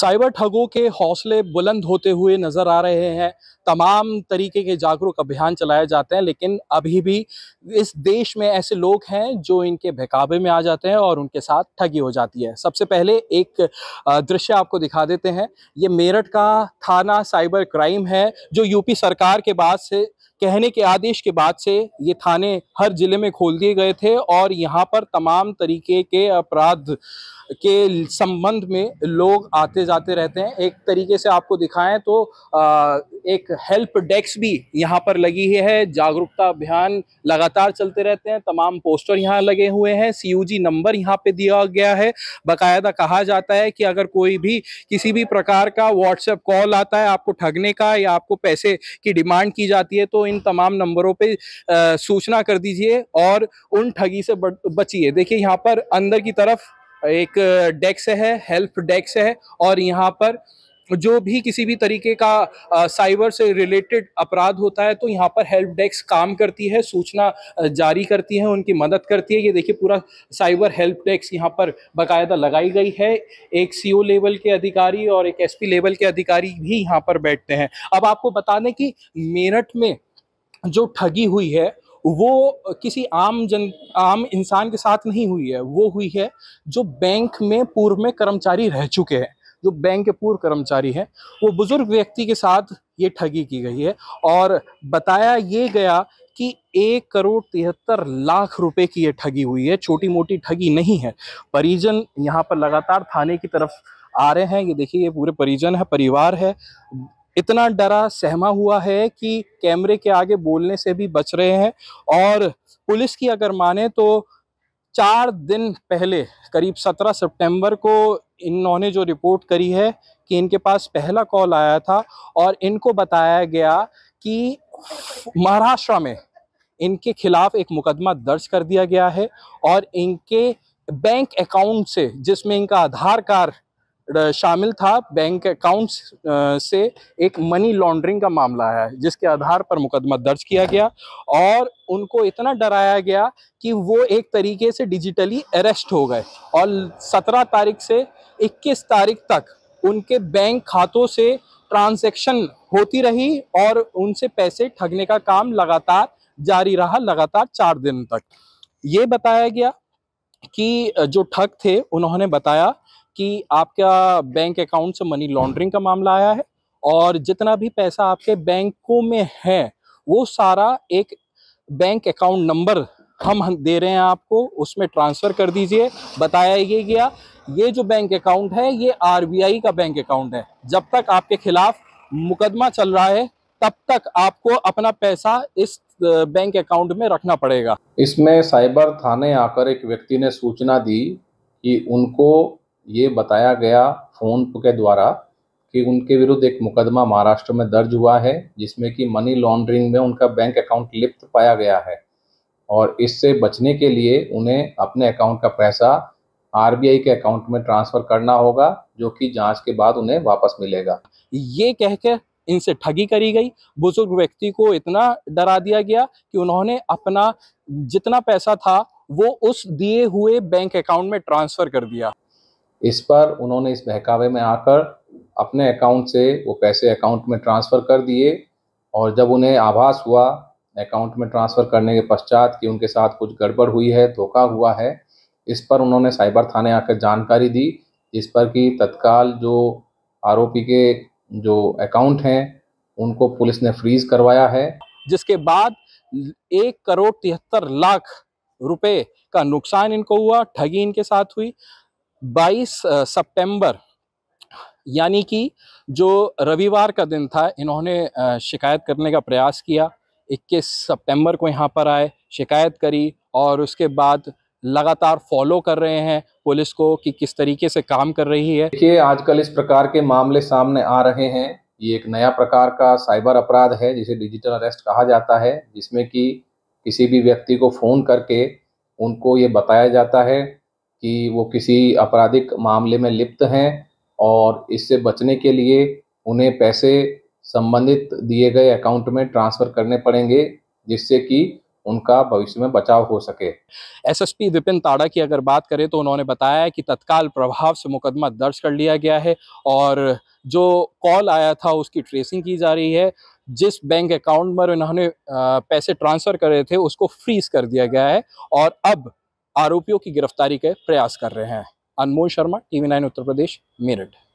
cyber ठगों के हौसले बुलंद होते हुए नज़र आ रहे हैं तमाम तरीके के जागरूक अभियान चलाए जाते हैं लेकिन अभी भी इस देश में ऐसे लोग हैं जो इनके बहकावे में आ जाते हैं और उनके साथ ठगी हो जाती है सबसे पहले एक दृश्य आपको दिखा देते हैं ये मेरठ का थाना साइबर क्राइम है जो यूपी सरकार के बाद से कहने के आदेश के बाद से ये थाने हर जिले में खोल दिए गए थे और यहाँ पर तमाम तरीके के अपराध के संबंध में लोग आते जाते रहते हैं एक तरीके से आपको दिखाएं तो एक हेल्प डेस्क भी यहाँ पर लगी है जागरूकता अभियान लगातार चलते रहते हैं तमाम पोस्टर यहाँ लगे हुए हैं सीयूजी नंबर यहाँ पे दिया गया है बकायदा कहा जाता है कि अगर कोई भी किसी भी प्रकार का व्हाट्सएप कॉल आता है आपको ठगने का या आपको पैसे की डिमांड की जाती है तो इन तमाम नंबरों पर सूचना कर दीजिए और उन ठगी से बचिए देखिए यहाँ पर अंदर की तरफ एक डेस्क है हेल्प डेस्क है और यहाँ पर जो भी किसी भी तरीके का साइबर से रिलेटेड अपराध होता है तो यहाँ पर हेल्प डेस्क काम करती है सूचना जारी करती है उनकी मदद करती है ये देखिए पूरा साइबर हेल्प डेस्क यहाँ पर बाकायदा लगाई गई है एक सीओ लेवल के अधिकारी और एक एसपी लेवल के अधिकारी भी यहाँ पर बैठते हैं अब आपको बता दें कि मेरठ में जो ठगी हुई है वो किसी आम जन आम इंसान के साथ नहीं हुई है वो हुई है जो बैंक में पूर्व में कर्मचारी रह चुके हैं जो बैंक के पूर्व कर्मचारी हैं वो बुजुर्ग व्यक्ति के साथ ये ठगी की गई है और बताया ये गया कि एक करोड़ तिहत्तर लाख रुपए की ये ठगी हुई है छोटी मोटी ठगी नहीं है परिजन यहाँ पर लगातार थाने की तरफ आ रहे हैं ये देखिए ये पूरे परिजन है परिवार है इतना डरा सहमा हुआ है कि कैमरे के आगे बोलने से भी बच रहे हैं और पुलिस की अगर माने तो चार दिन पहले करीब 17 सितंबर को इन्होंने जो रिपोर्ट करी है कि इनके पास पहला कॉल आया था और इनको बताया गया कि महाराष्ट्र में इनके खिलाफ एक मुकदमा दर्ज कर दिया गया है और इनके बैंक अकाउंट से जिसमें इनका आधार कार्ड शामिल था बैंक अकाउंट्स से एक मनी लॉन्ड्रिंग का मामला है जिसके आधार पर मुकदमा दर्ज किया गया और उनको इतना डराया गया कि वो एक तरीके से डिजिटली अरेस्ट हो गए और 17 तारीख से 21 तारीख तक उनके बैंक खातों से ट्रांजैक्शन होती रही और उनसे पैसे ठगने का काम लगातार जारी रहा लगातार चार दिन तक ये बताया गया कि जो ठग थे उन्होंने बताया कि आपका बैंक अकाउंट से मनी लॉन्ड्रिंग का मामला आया है और जितना भी पैसा आपके बैंकों में है वो सारा एक बैंक अकाउंट नंबर हम दे रहे हैं आपको उसमें ट्रांसफ़र कर दीजिए बताया ये गया ये जो बैंक अकाउंट है ये आरबीआई का बैंक अकाउंट है जब तक आपके खिलाफ मुकदमा चल रहा है तब तक आपको अपना पैसा इस बैंक अकाउंट में रखना पड़ेगा इसमें साइबर थाने आकर एक व्यक्ति ने सूचना दी कि उनको ये बताया गया फ़ोन के द्वारा कि उनके विरुद्ध एक मुकदमा महाराष्ट्र में दर्ज हुआ है जिसमें कि मनी लॉन्ड्रिंग में उनका बैंक अकाउंट लिप्त पाया गया है और इससे बचने के लिए उन्हें अपने अकाउंट का पैसा आरबीआई के अकाउंट में ट्रांसफ़र करना होगा जो कि जांच के बाद उन्हें वापस मिलेगा ये कहकर इनसे ठगी करी गई बुजुर्ग व्यक्ति को इतना डरा दिया गया कि उन्होंने अपना जितना पैसा था वो उस दिए हुए बैंक अकाउंट में ट्रांसफ़र कर दिया इस पर उन्होंने इस बहकावे में आकर अपने अकाउंट से वो पैसे अकाउंट में ट्रांसफ़र कर दिए और जब उन्हें आभास हुआ अकाउंट में ट्रांसफ़र करने के पश्चात कि उनके साथ कुछ गड़बड़ हुई है धोखा हुआ है इस पर उन्होंने साइबर थाने आकर जानकारी दी इस पर कि तत्काल जो आरोपी के जो अकाउंट हैं उनको पुलिस ने फ्रीज करवाया है जिसके बाद एक करोड़ तिहत्तर लाख रुपए का नुकसान इनको हुआ ठगी इनके साथ हुई 22 सितंबर यानी कि जो रविवार का दिन था इन्होंने शिकायत करने का प्रयास किया 21 सितंबर को यहाँ पर आए शिकायत करी और उसके बाद लगातार फॉलो कर रहे हैं पुलिस को कि किस तरीके से काम कर रही है देखिए आजकल इस प्रकार के मामले सामने आ रहे हैं ये एक नया प्रकार का साइबर अपराध है जिसे डिजिटल अरेस्ट कहा जाता है जिसमें कि किसी भी व्यक्ति को फ़ोन करके उनको ये बताया जाता है कि वो किसी आपराधिक मामले में लिप्त हैं और इससे बचने के लिए उन्हें पैसे संबंधित दिए गए अकाउंट में ट्रांसफ़र करने पड़ेंगे जिससे कि उनका भविष्य में बचाव हो सके एसएसपी विपिन ताड़ा की अगर बात करें तो उन्होंने बताया कि तत्काल प्रभाव से मुकदमा दर्ज कर लिया गया है और जो कॉल आया था उसकी ट्रेसिंग की जा रही है जिस बैंक अकाउंट में इन्होंने पैसे ट्रांसफ़र करे थे उसको फ्रीज कर दिया गया है और अब आरोपियों की गिरफ्तारी के प्रयास कर रहे हैं अनमोल शर्मा टीवी नाइन उत्तर प्रदेश मेरठ